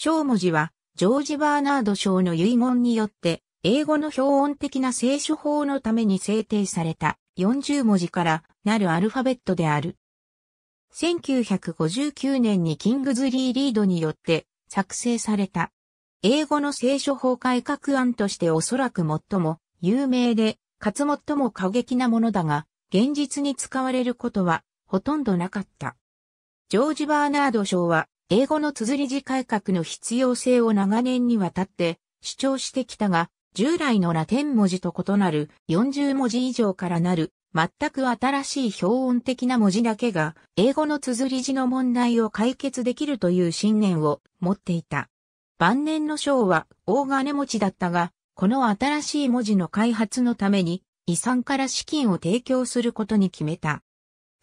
小文字は、ジョージ・バーナード・賞の遺言によって、英語の標音的な聖書法のために制定された40文字からなるアルファベットである。1959年にキングズリー・リードによって作成された。英語の聖書法改革案としておそらく最も有名で、かつ最も過激なものだが、現実に使われることはほとんどなかった。ジョージ・バーナード賞は英語の綴り字改革の必要性を長年にわたって主張してきたが、従来のラテン文字と異なる40文字以上からなる全く新しい標音的な文字だけが英語の綴り字の問題を解決できるという信念を持っていた。晩年の章は大金持ちだったが、この新しい文字の開発のために遺産から資金を提供することに決めた。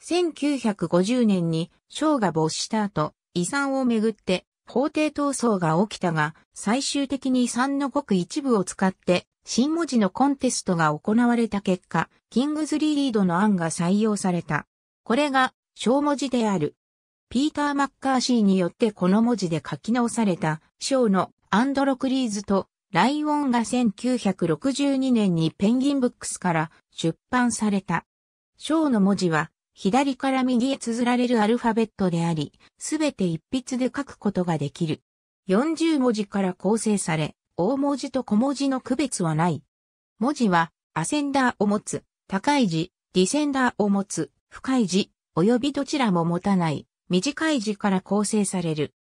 1950年に章が没した後、遺産をめぐって法廷闘争が起きたが、最終的に遺産のごく一部を使って新文字のコンテストが行われた結果、キングズリーリードの案が採用された。これが小文字である。ピーター・マッカーシーによってこの文字で書き直された、章のアンドロクリーズとライオンが1962年にペンギンブックスから出版された。章の文字は左から右へ綴られるアルファベットであり、すべて一筆で書くことができる。40文字から構成され、大文字と小文字の区別はない。文字は、アセンダーを持つ、高い字、ディセンダーを持つ、深い字、及びどちらも持たない、短い字から構成される。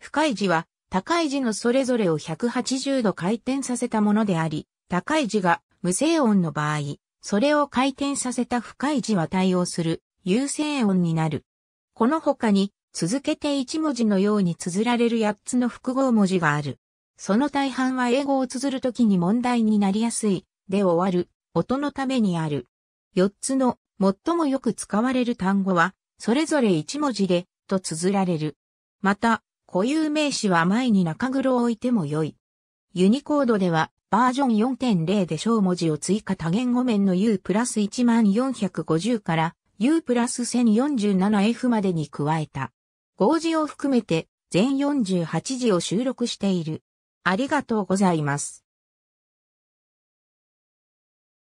深い字は、高い字のそれぞれを180度回転させたものであり、高い字が無声音の場合、それを回転させた深い字は対応する有声音になる。この他に、続けて一文字のように綴られる八つの複合文字がある。その大半は英語を綴るときに問題になりやすい、で終わる、音のためにある。四つの、最もよく使われる単語は、それぞれ一文字で、と綴られる。また、固有名詞は前に中黒を置いても良い。ユニコードでは、バージョン4.0で小文字を追加多言語面の U プラス1450から U プラス 1047F までに加えた。5字を含めて全48字を収録している。ありがとうございます。